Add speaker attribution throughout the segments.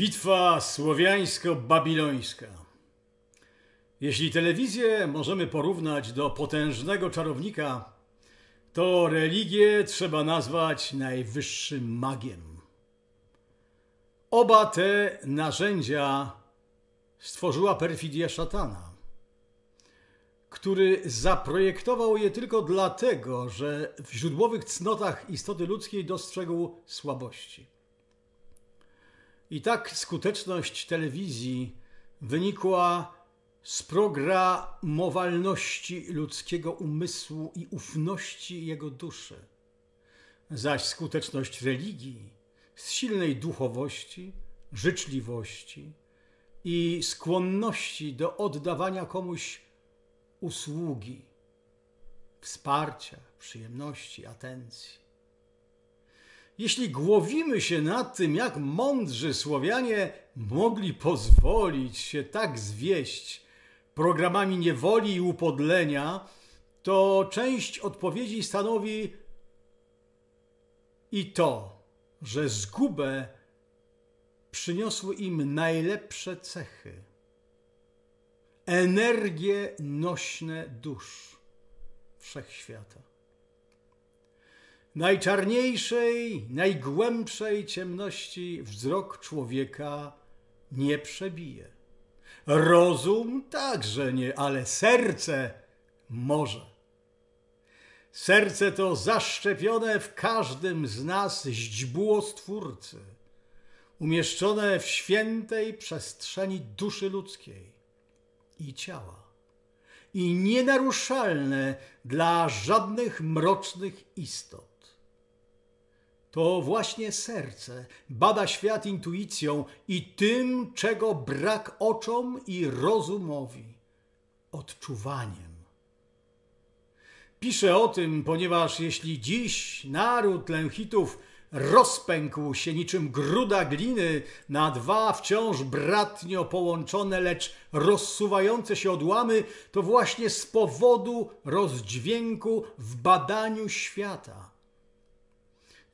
Speaker 1: Bitwa słowiańsko-babilońska. Jeśli telewizję możemy porównać do potężnego czarownika, to religię trzeba nazwać najwyższym magiem. Oba te narzędzia stworzyła perfidia szatana, który zaprojektował je tylko dlatego, że w źródłowych cnotach istoty ludzkiej dostrzegł słabości. I tak skuteczność telewizji wynikła z programowalności ludzkiego umysłu i ufności jego duszy, zaś skuteczność religii z silnej duchowości, życzliwości i skłonności do oddawania komuś usługi, wsparcia, przyjemności, atencji jeśli głowimy się nad tym, jak mądrzy Słowianie mogli pozwolić się tak zwieść programami niewoli i upodlenia, to część odpowiedzi stanowi i to, że zgubę przyniosły im najlepsze cechy, energie nośne dusz wszechświata najczarniejszej, najgłębszej ciemności wzrok człowieka nie przebije. Rozum także nie, ale serce może. Serce to zaszczepione w każdym z nas źdźbło Stwórcy, umieszczone w świętej przestrzeni duszy ludzkiej i ciała i nienaruszalne dla żadnych mrocznych istot. To właśnie serce bada świat intuicją i tym, czego brak oczom i rozumowi odczuwaniem. Piszę o tym, ponieważ jeśli dziś naród Lęchitów rozpękł się niczym gruda gliny na dwa wciąż bratnio połączone, lecz rozsuwające się odłamy, to właśnie z powodu rozdźwięku w badaniu świata –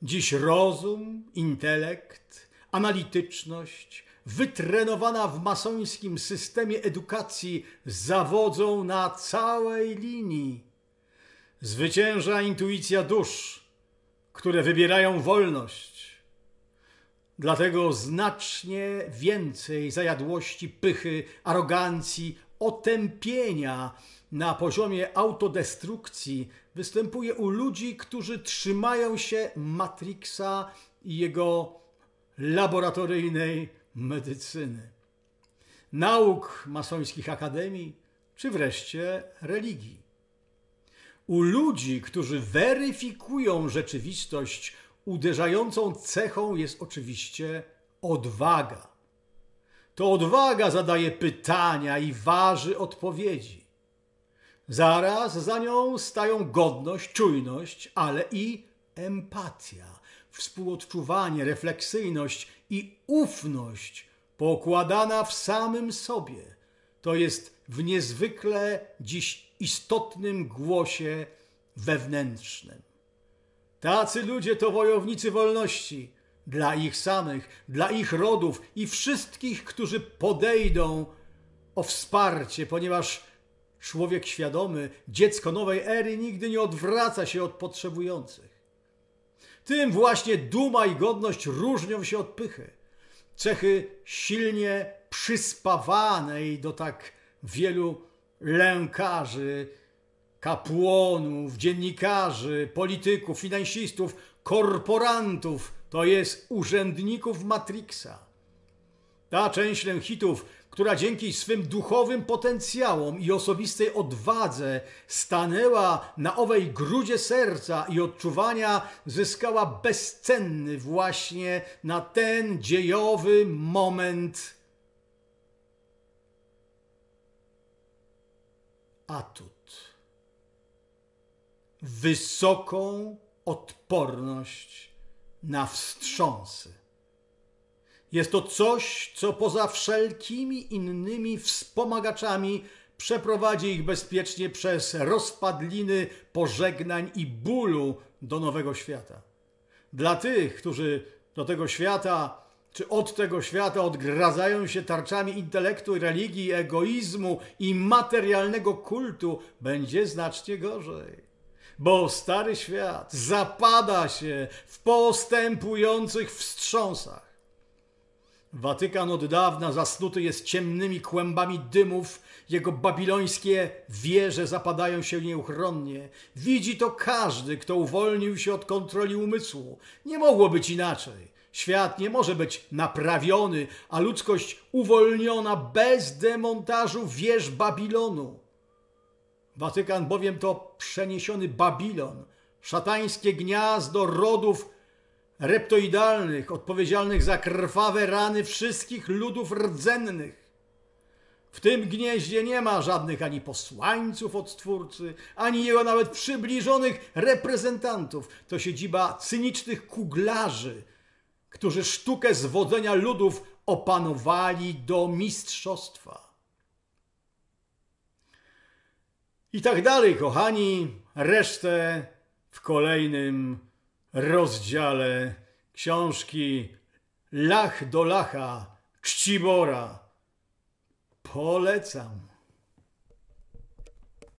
Speaker 1: Dziś rozum, intelekt, analityczność, wytrenowana w masońskim systemie edukacji, zawodzą na całej linii. Zwycięża intuicja dusz, które wybierają wolność. Dlatego znacznie więcej zajadłości, pychy, arogancji, otępienia na poziomie autodestrukcji występuje u ludzi, którzy trzymają się Matrixa i jego laboratoryjnej medycyny, nauk masońskich akademii, czy wreszcie religii. U ludzi, którzy weryfikują rzeczywistość, uderzającą cechą jest oczywiście odwaga. To odwaga zadaje pytania i waży odpowiedzi. Zaraz za nią stają godność, czujność, ale i empatia, współodczuwanie, refleksyjność i ufność pokładana w samym sobie. To jest w niezwykle dziś istotnym głosie wewnętrznym. Tacy ludzie to wojownicy wolności dla ich samych, dla ich rodów i wszystkich, którzy podejdą o wsparcie, ponieważ Człowiek świadomy, dziecko nowej ery, nigdy nie odwraca się od potrzebujących. Tym właśnie duma i godność różnią się od pychy. Cechy silnie przyspawanej do tak wielu lękarzy, kapłonów, dziennikarzy, polityków, finansistów, korporantów, to jest urzędników Matrixa. Ta część Lenchitów, która dzięki swym duchowym potencjałom i osobistej odwadze stanęła na owej grudzie serca i odczuwania, zyskała bezcenny właśnie na ten dziejowy moment atut. Wysoką odporność na wstrząsy. Jest to coś, co poza wszelkimi innymi wspomagaczami przeprowadzi ich bezpiecznie przez rozpadliny pożegnań i bólu do nowego świata. Dla tych, którzy do tego świata czy od tego świata odgradzają się tarczami intelektu, religii, egoizmu i materialnego kultu, będzie znacznie gorzej. Bo stary świat zapada się w postępujących wstrząsach Watykan od dawna zasnuty jest ciemnymi kłębami dymów, jego babilońskie wieże zapadają się nieuchronnie. Widzi to każdy, kto uwolnił się od kontroli umysłu. Nie mogło być inaczej. Świat nie może być naprawiony, a ludzkość uwolniona bez demontażu wież Babilonu. Watykan bowiem to przeniesiony Babilon, szatańskie gniazdo rodów reptoidalnych, odpowiedzialnych za krwawe rany wszystkich ludów rdzennych. W tym gnieździe nie ma żadnych ani posłańców od ani jego nawet przybliżonych reprezentantów. To siedziba cynicznych kuglarzy, którzy sztukę zwodzenia ludów opanowali do mistrzostwa. I tak dalej, kochani, resztę w kolejnym rozdziale książki Lach do Lacha Czcibora. Polecam.